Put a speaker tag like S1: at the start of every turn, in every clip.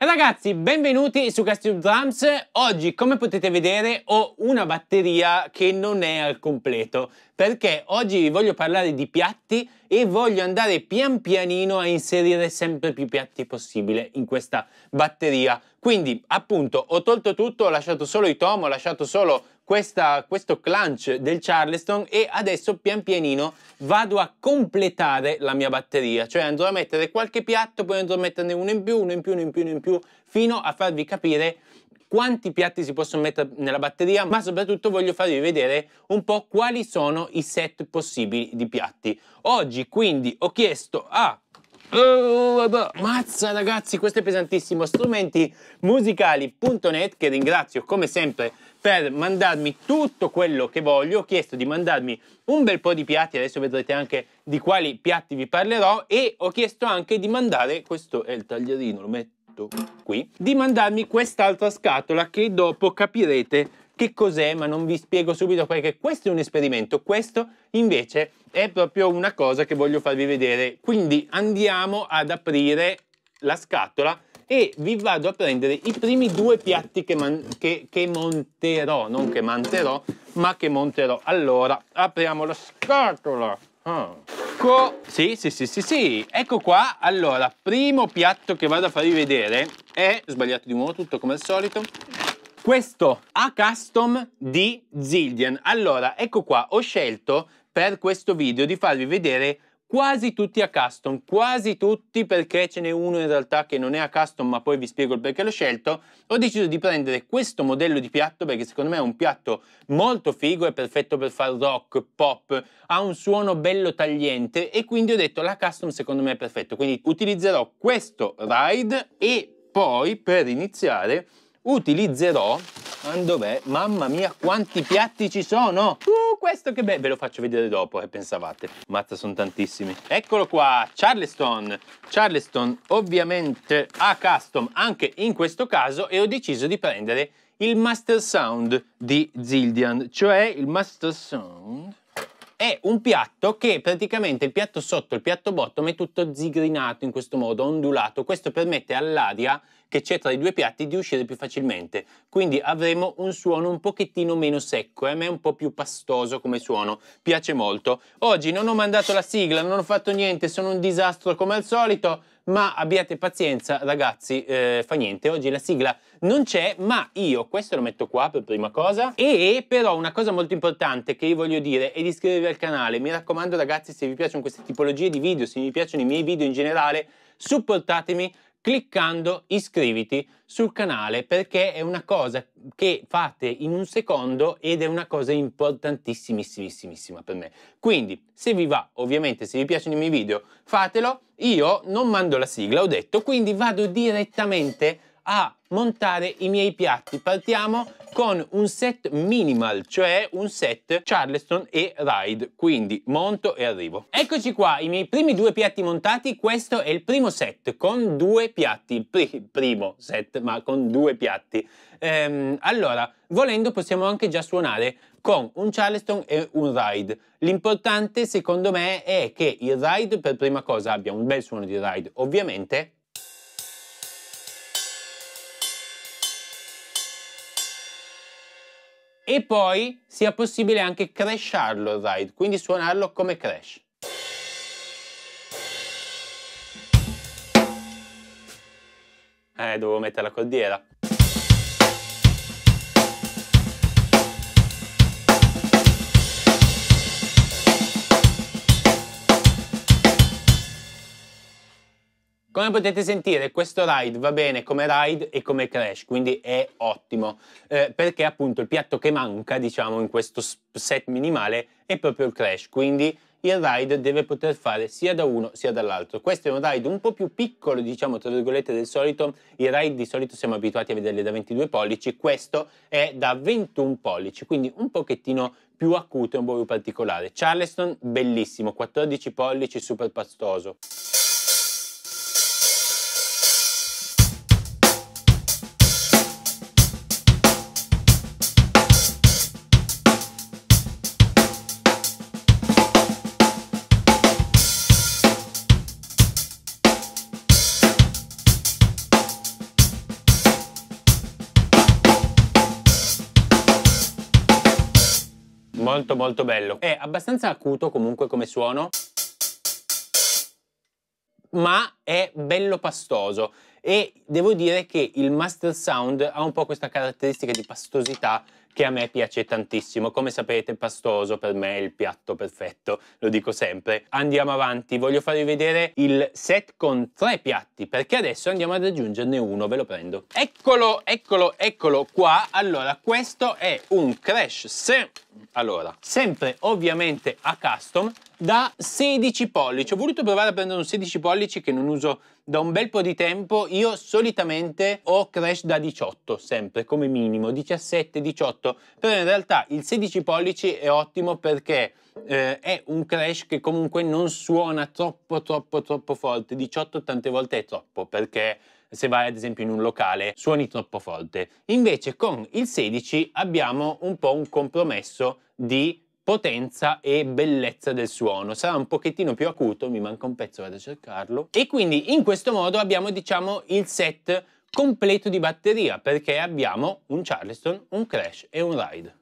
S1: Ragazzi, benvenuti su Castle Drums. Oggi, come potete vedere, ho una batteria che non è al completo, perché oggi vi voglio parlare di piatti e voglio andare pian pianino a inserire sempre più piatti possibile in questa batteria. Quindi, appunto, ho tolto tutto, ho lasciato solo i tom, ho lasciato solo questa, questo clutch del Charleston e adesso pian pianino vado a completare la mia batteria, cioè andrò a mettere qualche piatto, poi andrò a metterne uno in più, uno in più, uno in più, uno in più, fino a farvi capire quanti piatti si possono mettere nella batteria, ma soprattutto voglio farvi vedere un po' quali sono i set possibili di piatti. Oggi quindi ho chiesto a uh, mazza ragazzi, questo è pesantissimo. Strumenti che ringrazio come sempre per mandarmi tutto quello che voglio. Ho chiesto di mandarmi un bel po' di piatti, adesso vedrete anche di quali piatti vi parlerò e ho chiesto anche di mandare, questo è il taglierino, lo metto qui, di mandarmi quest'altra scatola che dopo capirete che cos'è, ma non vi spiego subito perché questo è un esperimento, questo invece è proprio una cosa che voglio farvi vedere. Quindi andiamo ad aprire la scatola e vi vado a prendere i primi due piatti che, che, che monterò, non che manterò, ma che monterò. Allora, apriamo la scatola. Ah. sì, sì, sì, sì, sì, ecco qua. Allora, primo piatto che vado a farvi vedere è, sbagliato di nuovo tutto come al solito, questo a custom di Zillian. Allora, ecco qua, ho scelto per questo video di farvi vedere quasi tutti a custom, quasi tutti perché ce n'è uno in realtà che non è a custom ma poi vi spiego il perché l'ho scelto, ho deciso di prendere questo modello di piatto perché secondo me è un piatto molto figo, è perfetto per fare rock, pop, ha un suono bello tagliente e quindi ho detto la custom secondo me è perfetto, quindi utilizzerò questo ride e poi per iniziare utilizzerò Dov'è? Mamma mia, quanti piatti ci sono! Uh, questo che bello! Ve lo faccio vedere dopo, eh, pensavate. Mazza, sono tantissimi. Eccolo qua, Charleston. Charleston, ovviamente, a custom anche in questo caso e ho deciso di prendere il Master Sound di Zildian, cioè il Master Sound è un piatto che praticamente il piatto sotto, il piatto bottom è tutto zigrinato in questo modo, ondulato. Questo permette all'aria che c'è tra i due piatti di uscire più facilmente. Quindi avremo un suono un pochettino meno secco, eh? a me è un po' più pastoso come suono, piace molto. Oggi non ho mandato la sigla, non ho fatto niente, sono un disastro come al solito ma abbiate pazienza ragazzi, eh, fa niente, oggi la sigla non c'è, ma io questo lo metto qua per prima cosa e però una cosa molto importante che io voglio dire è di iscrivervi al canale, mi raccomando ragazzi se vi piacciono queste tipologie di video, se vi piacciono i miei video in generale, supportatemi cliccando iscriviti sul canale perché è una cosa che fate in un secondo ed è una cosa importantissimissimissima per me. Quindi se vi va, ovviamente se vi piacciono i miei video, fatelo. Io non mando la sigla, ho detto, quindi vado direttamente a montare i miei piatti. Partiamo con un set minimal, cioè un set Charleston e Ride, quindi monto e arrivo. Eccoci qua, i miei primi due piatti montati, questo è il primo set con due piatti, il pri primo set ma con due piatti. Ehm, allora, volendo possiamo anche già suonare con un Charleston e un ride. L'importante secondo me è che il ride per prima cosa abbia un bel suono di ride, ovviamente, e poi sia possibile anche crasharlo il ride, quindi suonarlo come crash. Eh, dovevo mettere la cordiera. Come potete sentire questo ride va bene come ride e come crash, quindi è ottimo, eh, perché appunto il piatto che manca diciamo in questo set minimale è proprio il crash, quindi il ride deve poter fare sia da uno sia dall'altro. Questo è un ride un po' più piccolo, diciamo, tra virgolette, del solito. I ride di solito siamo abituati a vederli da 22 pollici, questo è da 21 pollici, quindi un pochettino più acuto e un po' più particolare. Charleston, bellissimo, 14 pollici, super pastoso. molto molto bello. È abbastanza acuto comunque come suono, ma è bello pastoso e devo dire che il Master Sound ha un po' questa caratteristica di pastosità che a me piace tantissimo. Come sapete, pastoso per me è il piatto perfetto, lo dico sempre. Andiamo avanti, voglio farvi vedere il set con tre piatti, perché adesso andiamo ad aggiungerne uno, ve lo prendo. Eccolo, eccolo, eccolo qua. Allora, questo è un Crash 7 allora, sempre ovviamente a custom, da 16 pollici. Ho voluto provare a prendere un 16 pollici che non uso da un bel po' di tempo. Io solitamente ho crash da 18, sempre come minimo, 17, 18. Però in realtà il 16 pollici è ottimo perché eh, è un crash che comunque non suona troppo, troppo, troppo forte. 18 tante volte è troppo perché se vai ad esempio in un locale, suoni troppo forte. Invece con il 16 abbiamo un po' un compromesso di potenza e bellezza del suono. Sarà un pochettino più acuto, mi manca un pezzo, vado a cercarlo. E quindi in questo modo abbiamo, diciamo, il set completo di batteria, perché abbiamo un Charleston, un Crash e un Ride.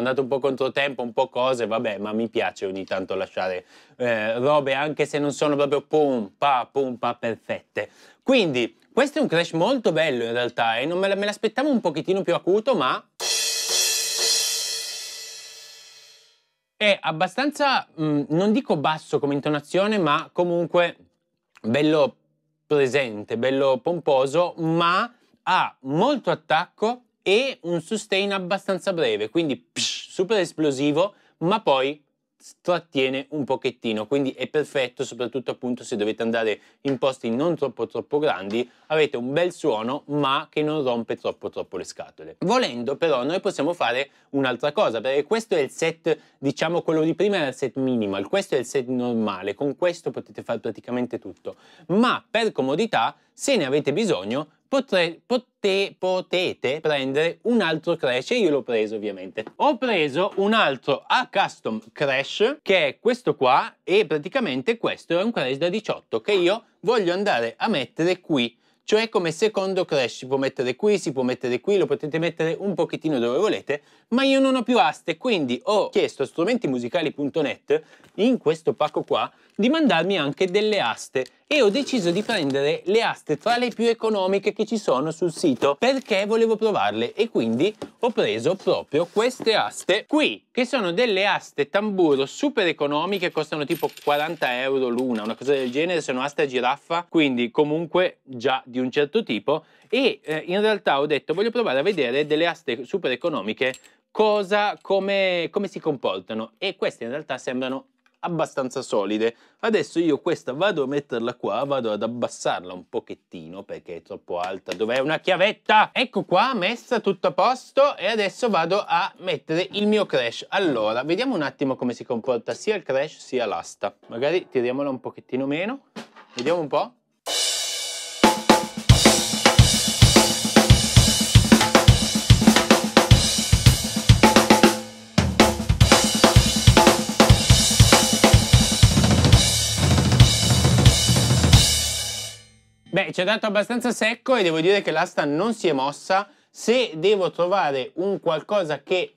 S1: andato un po' contro tempo, un po' cose, vabbè, ma mi piace ogni tanto lasciare eh, robe anche se non sono proprio pompa, pompa perfette. Quindi, questo è un crash molto bello in realtà e non me, me l'aspettavo un pochettino più acuto, ma... È abbastanza, mh, mm, non dico basso come intonazione, ma comunque bello presente, bello pomposo, ma ha molto attacco e un sustain abbastanza breve, quindi psh, super esplosivo, ma poi trattiene un pochettino, quindi è perfetto soprattutto appunto se dovete andare in posti non troppo troppo grandi, avete un bel suono ma che non rompe troppo troppo le scatole. Volendo però noi possiamo fare un'altra cosa, perché questo è il set, diciamo quello di prima era il set minimal, questo è il set normale, con questo potete fare praticamente tutto, ma per comodità se ne avete bisogno potre, pote, potete prendere un altro crash e io l'ho preso ovviamente. Ho preso un altro A Custom Crash che è questo qua e praticamente questo è un crash da 18 che io voglio andare a mettere qui cioè come secondo crash si può mettere qui, si può mettere qui, lo potete mettere un pochettino dove volete, ma io non ho più aste, quindi ho chiesto a strumentimusicali.net in questo pacco qua di mandarmi anche delle aste e ho deciso di prendere le aste tra le più economiche che ci sono sul sito perché volevo provarle e quindi ho preso proprio queste aste qui che sono delle aste tamburo super economiche costano tipo 40 euro l'una una cosa del genere sono aste a giraffa quindi comunque già di un certo tipo e eh, in realtà ho detto voglio provare a vedere delle aste super economiche cosa, come, come si comportano e queste in realtà sembrano abbastanza solide. Adesso io questa vado a metterla qua, vado ad abbassarla un pochettino perché è troppo alta. Dov'è una chiavetta? Ecco qua, messa tutto a posto e adesso vado a mettere il mio crash. Allora, vediamo un attimo come si comporta sia il crash sia l'asta. Magari tiriamola un pochettino meno. Vediamo un po'. ci ha dato abbastanza secco e devo dire che l'asta non si è mossa. Se devo trovare un qualcosa che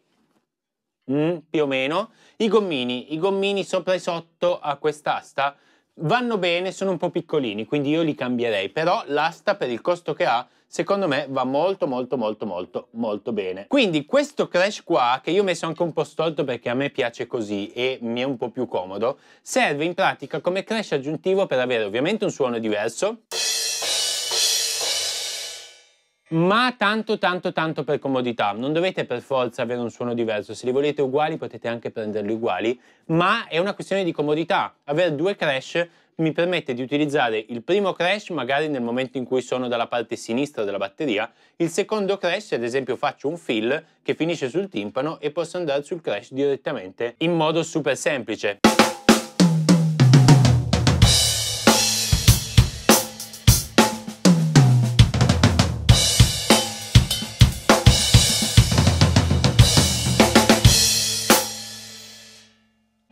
S1: mm, più o meno, i gommini, i gommini sopra e sotto a quest'asta vanno bene, sono un po' piccolini, quindi io li cambierei, però l'asta per il costo che ha, secondo me va molto molto molto molto molto bene. Quindi questo crash qua, che io ho messo anche un po' stolto perché a me piace così e mi è un po' più comodo, serve in pratica come crash aggiuntivo per avere ovviamente un suono diverso, ma tanto tanto tanto per comodità. Non dovete per forza avere un suono diverso, se li volete uguali potete anche prenderli uguali, ma è una questione di comodità. Avere due crash mi permette di utilizzare il primo crash magari nel momento in cui sono dalla parte sinistra della batteria, il secondo crash ad esempio faccio un fill che finisce sul timpano e posso andare sul crash direttamente in modo super semplice.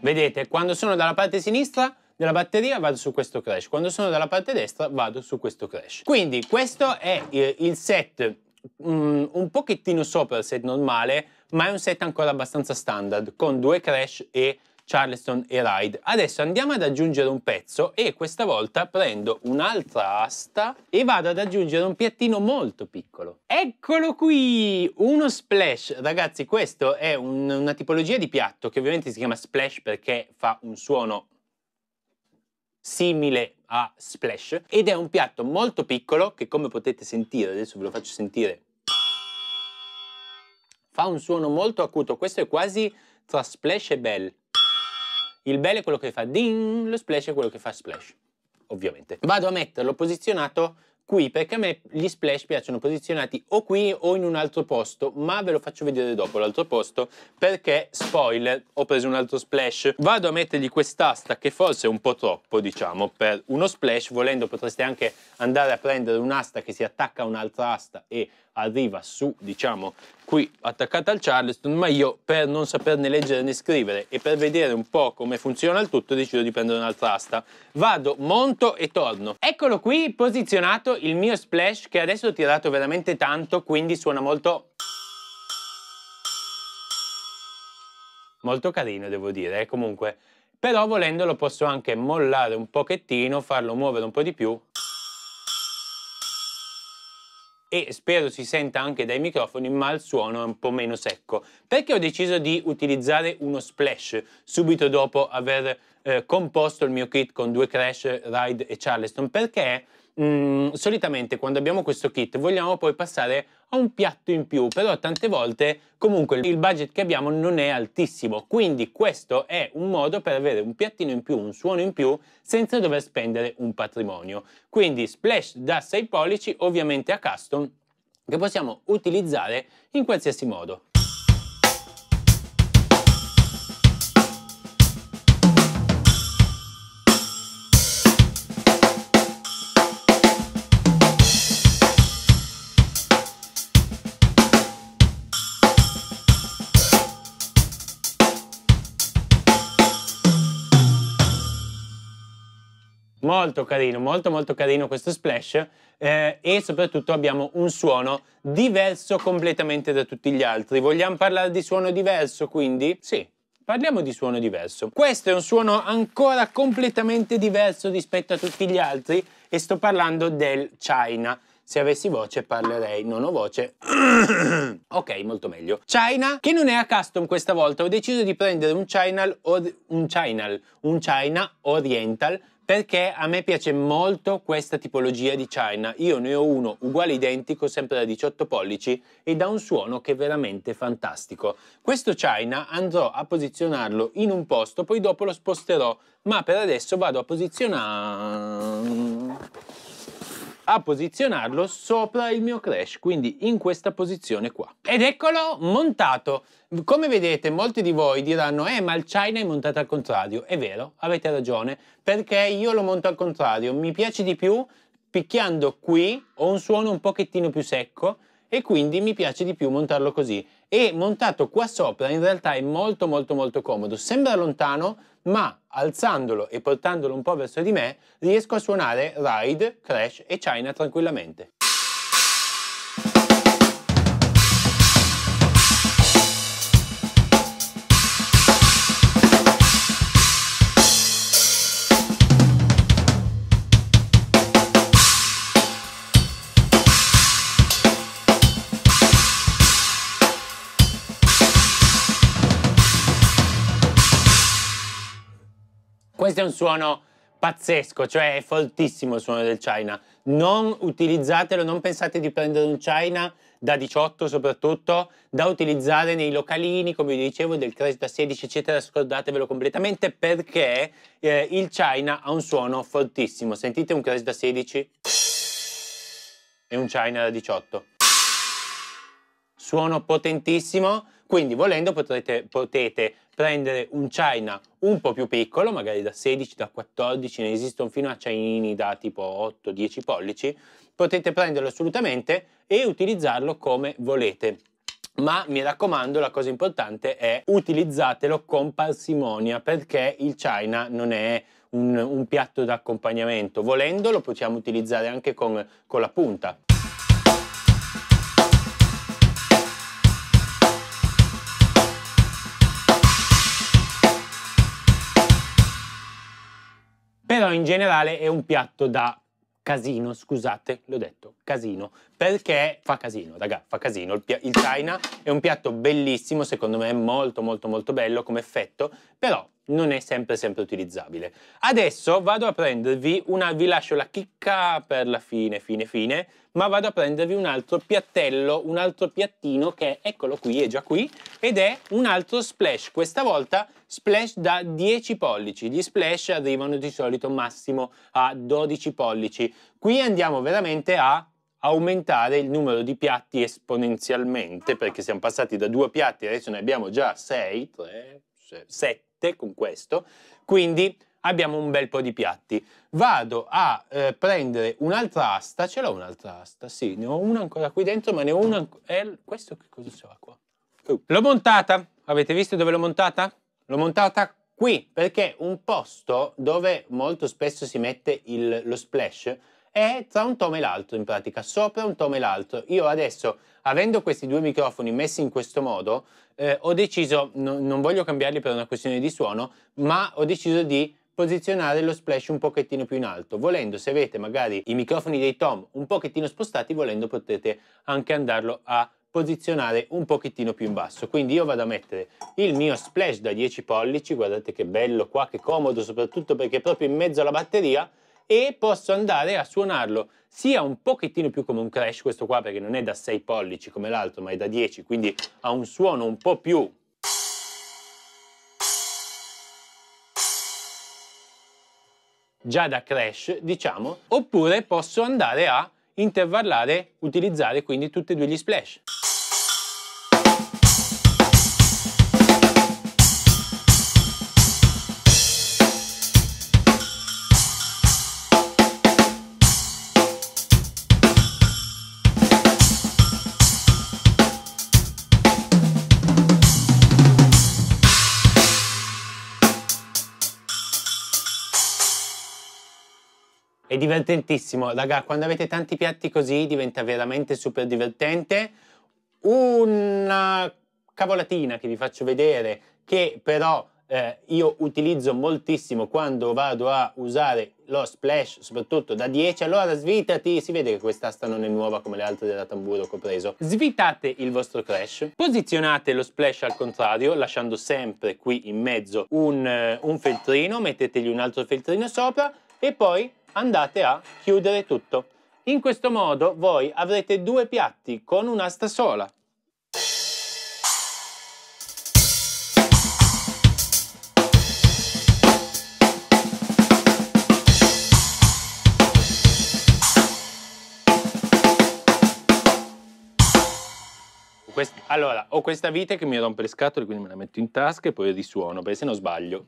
S1: Vedete, quando sono dalla parte sinistra della batteria vado su questo crash, quando sono dalla parte destra vado su questo crash. Quindi questo è eh, il set um, un pochettino sopra il set normale, ma è un set ancora abbastanza standard, con due crash e Charleston e Ride. Adesso andiamo ad aggiungere un pezzo e questa volta prendo un'altra asta e vado ad aggiungere un piattino molto piccolo. Eccolo qui! Uno splash. Ragazzi, questo è un, una tipologia di piatto che ovviamente si chiama splash perché fa un suono simile a splash ed è un piatto molto piccolo che come potete sentire, adesso ve lo faccio sentire, fa un suono molto acuto. Questo è quasi tra splash e bell. Il bel è quello che fa ding, lo splash è quello che fa splash, ovviamente. Vado a metterlo posizionato qui perché a me gli splash piacciono posizionati o qui o in un altro posto ma ve lo faccio vedere dopo l'altro posto perché spoiler ho preso un altro splash vado a mettergli quest'asta che forse è un po' troppo diciamo per uno splash volendo potreste anche andare a prendere un'asta che si attacca a un'altra asta e arriva su, diciamo, qui attaccata al Charleston, ma io per non saperne leggere né scrivere e per vedere un po' come funziona il tutto decido di prendere un'altra asta. Vado, monto e torno. Eccolo qui posizionato il mio splash che adesso ho tirato veramente tanto, quindi suona molto molto carino devo dire eh, comunque però volendolo posso anche mollare un pochettino farlo muovere un po' di più e spero si senta anche dai microfoni, ma il suono è un po' meno secco. Perché ho deciso di utilizzare uno splash subito dopo aver eh, composto il mio kit con due crash, ride e charleston? Perché mh, mm, solitamente quando abbiamo questo kit vogliamo poi passare a un piatto in più, però tante volte comunque il budget che abbiamo non è altissimo, quindi questo è un modo per avere un piattino in più, un suono in più, senza dover spendere un patrimonio. Quindi splash da 6 pollici, ovviamente a custom, che possiamo utilizzare in qualsiasi modo. molto carino, molto molto carino questo splash eh, e soprattutto abbiamo un suono diverso completamente da tutti gli altri. Vogliamo parlare di suono diverso quindi? Sì. Parliamo di suono diverso. Questo è un suono ancora completamente diverso rispetto a tutti gli altri e sto parlando del China. Se avessi voce parlerei, non ho voce. ok, molto meglio. China, che non è a custom questa volta, ho deciso di prendere un China, or un, China, un China Oriental perché a me piace molto questa tipologia di China. Io ne ho uno uguale identico, sempre da 18 pollici, e da un suono che è veramente fantastico. Questo China andrò a posizionarlo in un posto, poi dopo lo sposterò, ma per adesso vado a posizionare a posizionarlo sopra il mio crash, quindi in questa posizione qua. Ed eccolo montato. Come vedete molti di voi diranno eh ma il China è montato al contrario, è vero, avete ragione, perché io lo monto al contrario, mi piace di più picchiando qui, ho un suono un pochettino più secco, e quindi mi piace di più montarlo così e montato qua sopra in realtà è molto molto molto comodo sembra lontano ma alzandolo e portandolo un po' verso di me riesco a suonare Ride, Crash e China tranquillamente questo è un suono pazzesco, cioè è foltissimo il suono del China. Non utilizzatelo, non pensate di prendere un China da 18 soprattutto, da utilizzare nei localini, come vi dicevo, del Crash da 16 eccetera, scordatevelo completamente perché eh, il China ha un suono fortissimo. Sentite un Crash da 16 e un China da 18. Suono potentissimo, quindi volendo potrete, potete prendere un china un po' più piccolo, magari da 16, da 14, ne esistono fino a chinini da tipo 8-10 pollici, potete prenderlo assolutamente e utilizzarlo come volete. Ma mi raccomando, la cosa importante è utilizzatelo con parsimonia perché il china non è un, un piatto d'accompagnamento. Volendo lo possiamo utilizzare anche con, con la punta. però in generale è un piatto da casino, scusate, l'ho detto, casino, perché fa casino, raga, fa casino. Il, il China è un piatto bellissimo, secondo me è molto molto molto bello come effetto, però non è sempre sempre utilizzabile. Adesso vado a prendervi una, vi lascio la chicca per la fine, fine, fine, ma vado a prendervi un altro piattello, un altro piattino che, eccolo qui, è già qui, ed è un altro splash, questa volta splash da 10 pollici. Gli splash arrivano di solito massimo a 12 pollici. Qui andiamo veramente a aumentare il numero di piatti esponenzialmente, perché siamo passati da due piatti, adesso ne abbiamo già 6, 3, 7, 7 con questo, quindi abbiamo un bel po' di piatti. Vado a eh, prendere un'altra asta, ce l'ho un'altra asta, sì, ne ho una ancora qui dentro, ma ne ho una ancora... Eh, questo che cosa c'era qua? Oh. L'ho montata, avete visto dove l'ho montata? L'ho montata qui, perché un posto dove molto spesso si mette il, lo splash è tra un tom e l'altro in pratica, sopra un tom e l'altro. Io adesso, avendo questi due microfoni messi in questo modo, eh, ho deciso, no, non voglio cambiarli per una questione di suono, ma ho deciso di posizionare lo splash un pochettino più in alto. Volendo, se avete magari i microfoni dei tom un pochettino spostati, volendo potete anche andarlo a posizionare un pochettino più in basso. Quindi io vado a mettere il mio splash da 10 pollici, guardate che bello qua, che comodo, soprattutto perché è proprio in mezzo alla batteria, e posso andare a suonarlo sia un pochettino più come un crash questo qua perché non è da 6 pollici come l'altro ma è da 10 quindi ha un suono un po' più già da crash diciamo oppure posso andare a intervallare utilizzare quindi tutti e due gli splash divertentissimo, raga, quando avete tanti piatti così diventa veramente super divertente. Una cavolatina che vi faccio vedere, che però eh, io utilizzo moltissimo quando vado a usare lo splash, soprattutto da 10, allora svitati, si vede che quest'asta non è nuova come le altre della tamburo che ho preso. Svitate il vostro crash, posizionate lo splash al contrario, lasciando sempre qui in mezzo un, eh, un feltrino, mettetegli un altro feltrino sopra e poi andate a chiudere tutto. In questo modo voi avrete due piatti con un'asta sola. Allora, ho questa vite che mi rompe le scatole, quindi me la metto in tasca e poi risuono, perché se non sbaglio.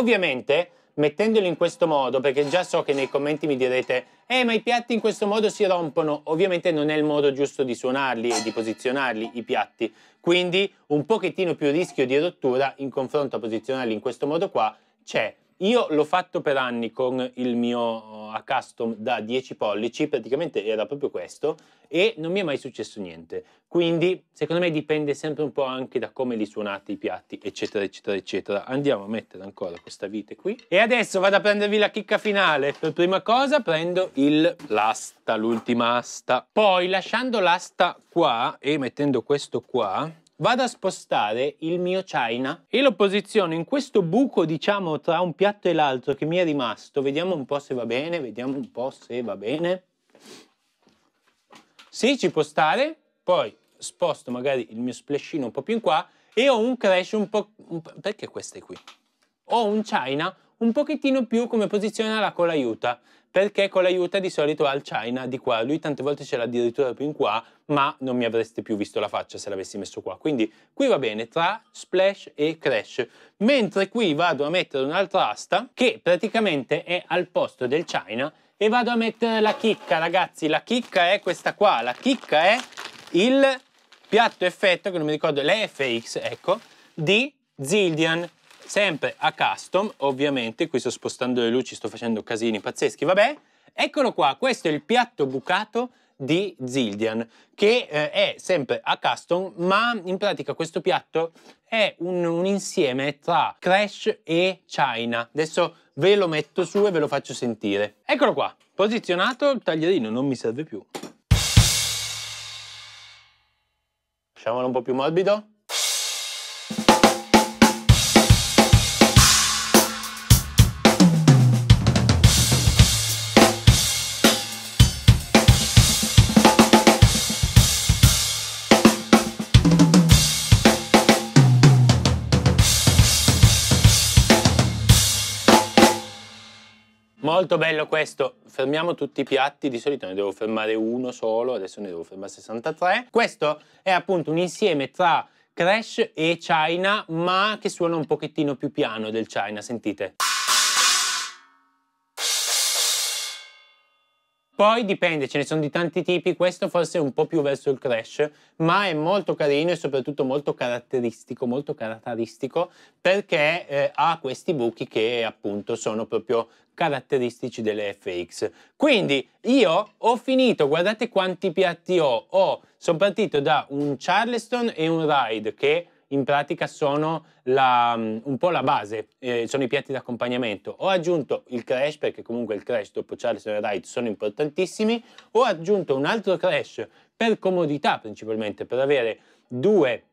S1: Ovviamente, mettendoli in questo modo, perché già so che nei commenti mi direte «Eh, ma i piatti in questo modo si rompono». Ovviamente non è il modo giusto di suonarli e di posizionarli, i piatti. Quindi un pochettino più rischio di rottura in confronto a posizionarli in questo modo qua c'è. Io l'ho fatto per anni con il mio eh, a custom da 10 pollici, praticamente era proprio questo, e non mi è mai successo niente. Quindi, secondo me dipende sempre un po' anche da come li suonate i piatti, eccetera, eccetera, eccetera. Andiamo a mettere ancora questa vite qui. E adesso vado a prendervi la chicca finale. Per prima cosa prendo l'asta, l'ultima asta. Poi, lasciando l'asta qua e mettendo questo qua, vado a spostare il mio china e lo posiziono in questo buco diciamo tra un piatto e l'altro che mi è rimasto vediamo un po' se va bene vediamo un po' se va bene sì ci può stare poi sposto magari il mio splashino un po' più in qua e ho un crash un po', un po perché queste qui ho un china un pochettino più come posizione alla colaiuta perché con l'aiuto di solito al China di qua, lui tante volte ce l'ha addirittura più in qua, ma non mi avreste più visto la faccia se l'avessi messo qua. Quindi qui va bene, tra splash e crash, mentre qui vado a mettere un'altra asta che praticamente è al posto del China e vado a mettere la chicca, ragazzi, la chicca è questa qua, la chicca è il piatto effetto, che non mi ricordo, l'FX, ecco, di Zildian sempre a custom, ovviamente, qui sto spostando le luci, sto facendo casini pazzeschi, vabbè. Eccolo qua, questo è il piatto bucato di Zildian, che eh, è sempre a custom, ma in pratica questo piatto è un, un insieme tra Crash e China. Adesso ve lo metto su e ve lo faccio sentire. Eccolo qua, posizionato, il taglierino non mi serve più. Lasciamolo un po' più morbido. Molto bello questo. Fermiamo tutti i piatti, di solito ne devo fermare uno solo, adesso ne devo fermare 63. Questo è appunto un insieme tra Crash e China, ma che suona un pochettino più piano del China, sentite. Poi dipende, ce ne sono di tanti tipi, questo forse è un po' più verso il crash, ma è molto carino e soprattutto molto caratteristico, molto caratteristico, perché eh, ha questi buchi che appunto sono proprio caratteristici delle FX. Quindi io ho finito, guardate quanti piatti ho, ho sono partito da un Charleston e un Ride che in pratica sono la, un po' la base, eh, sono i piatti d'accompagnamento. Ho aggiunto il crash, perché comunque il crash dopo Charleston e Ride sono importantissimi, ho aggiunto un altro crash per comodità principalmente, per avere due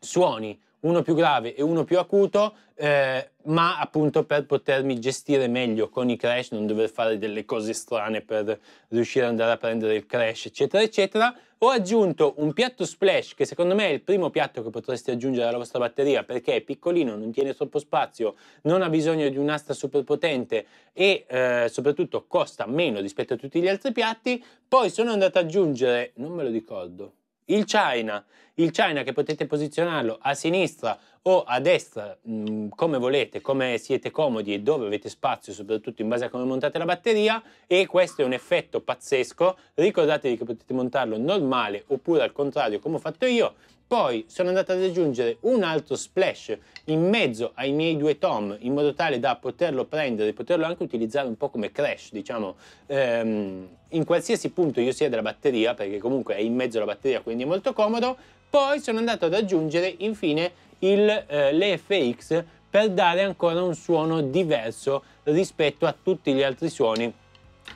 S1: suoni uno più grave e uno più acuto, eh, ma appunto per potermi gestire meglio con i crash, non dover fare delle cose strane per riuscire ad andare a prendere il crash, eccetera, eccetera. Ho aggiunto un piatto splash, che secondo me è il primo piatto che potreste aggiungere alla vostra batteria, perché è piccolino, non tiene troppo spazio, non ha bisogno di un'asta super potente e eh, soprattutto costa meno rispetto a tutti gli altri piatti. Poi sono andato ad aggiungere, non me lo ricordo, il China, il China che potete posizionarlo a sinistra o a destra mm, come volete, come siete comodi e dove avete spazio, soprattutto in base a come montate la batteria e questo è un effetto pazzesco, ricordatevi che potete montarlo normale oppure al contrario come ho fatto io poi sono andato ad aggiungere un altro splash in mezzo ai miei due tom in modo tale da poterlo prendere e poterlo anche utilizzare un po' come crash, diciamo, ehm, in qualsiasi punto io sia della batteria, perché comunque è in mezzo alla batteria quindi è molto comodo. Poi sono andato ad aggiungere infine il, eh, l'EFX per dare ancora un suono diverso rispetto a tutti gli altri suoni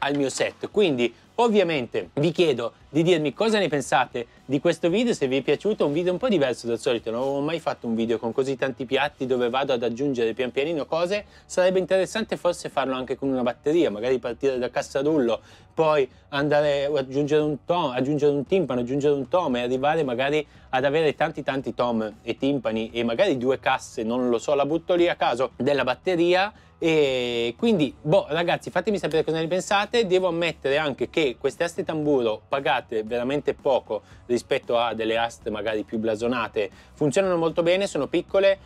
S1: al mio set. Quindi ovviamente vi chiedo di dirmi cosa ne pensate di questo video, se vi è piaciuto, un video un po' diverso dal solito, non avevo mai fatto un video con così tanti piatti dove vado ad aggiungere pian pianino cose, sarebbe interessante forse farlo anche con una batteria, magari partire da Cassarullo, poi andare ad aggiungere un, tom, aggiungere un timpano, aggiungere un tom e arrivare magari ad avere tanti tanti tom e timpani e magari due casse, non lo so, la butto lì a caso, della batteria e quindi, boh ragazzi, fatemi sapere cosa ne pensate, devo ammettere anche che queste aste tamburo pagate pagate veramente poco rispetto a delle aste magari più blasonate, funzionano molto bene, sono piccole,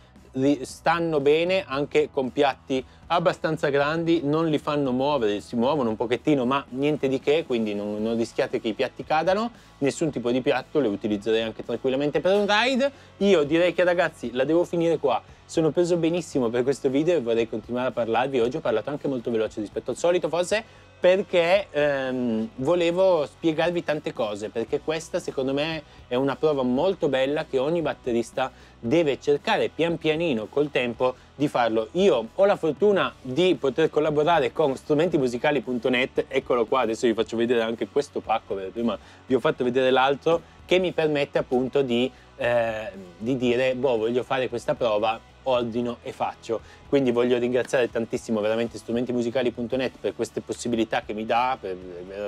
S1: stanno bene anche con piatti abbastanza grandi, non li fanno muovere, si muovono un pochettino ma niente di che, quindi non, non, rischiate che i piatti cadano, nessun tipo di piatto, le utilizzerei anche tranquillamente per un ride. Io direi che ragazzi la devo finire qua. Sono preso benissimo per questo video e vorrei continuare a parlarvi. Oggi ho parlato anche molto veloce rispetto al solito, forse perché ehm, volevo spiegarvi tante cose, perché questa secondo me è una prova molto bella che ogni batterista deve cercare pian pianino col tempo di farlo. Io ho la fortuna di poter collaborare con strumentimusicali.net, eccolo qua, adesso vi faccio vedere anche questo pacco, perché prima vi ho fatto vedere l'altro, che mi permette appunto di, eh, di dire, boh, voglio fare questa prova, ordino e faccio. Quindi voglio ringraziare tantissimo veramente strumentimusicali.net per queste possibilità che mi dà, per,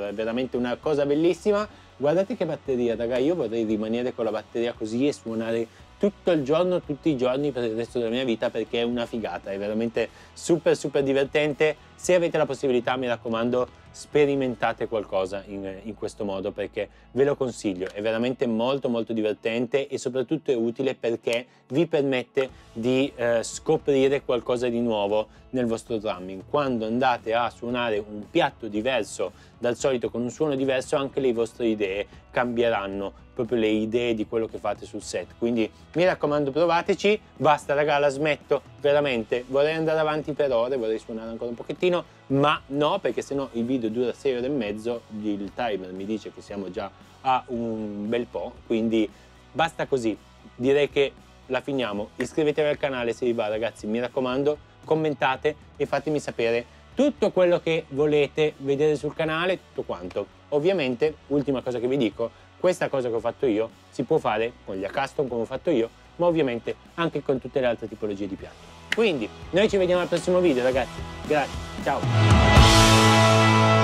S1: è veramente una cosa bellissima. Guardate che batteria, raga, io vorrei rimanere con la batteria così e suonare tutto il giorno, tutti i giorni per il resto della mia vita perché è una figata, è veramente super super divertente se avete la possibilità, mi raccomando, sperimentate qualcosa in, in, questo modo perché ve lo consiglio, è veramente molto molto divertente e soprattutto è utile perché vi permette di eh, scoprire qualcosa di nuovo nel vostro drumming. Quando andate a suonare un piatto diverso dal solito con un suono diverso, anche le vostre idee cambieranno, proprio le idee di quello che fate sul set. Quindi mi raccomando provateci, basta raga, la smetto, veramente, vorrei andare avanti per ore, vorrei suonare ancora un pochettino pochettino, ma no, perché sennò il video dura 6 ore e mezzo, il timer mi dice che siamo già a un bel po', quindi basta così. Direi che la finiamo. Iscrivetevi al canale se vi va ragazzi, mi raccomando, commentate e fatemi sapere tutto quello che volete vedere sul canale, tutto quanto. Ovviamente, ultima cosa che vi dico, questa cosa che ho fatto io si può fare con gli A-Custom come ho fatto io, ma ovviamente anche con tutte le altre tipologie di piatti. Quindi, noi ci vediamo al prossimo video, ragazzi. Grazie, ciao.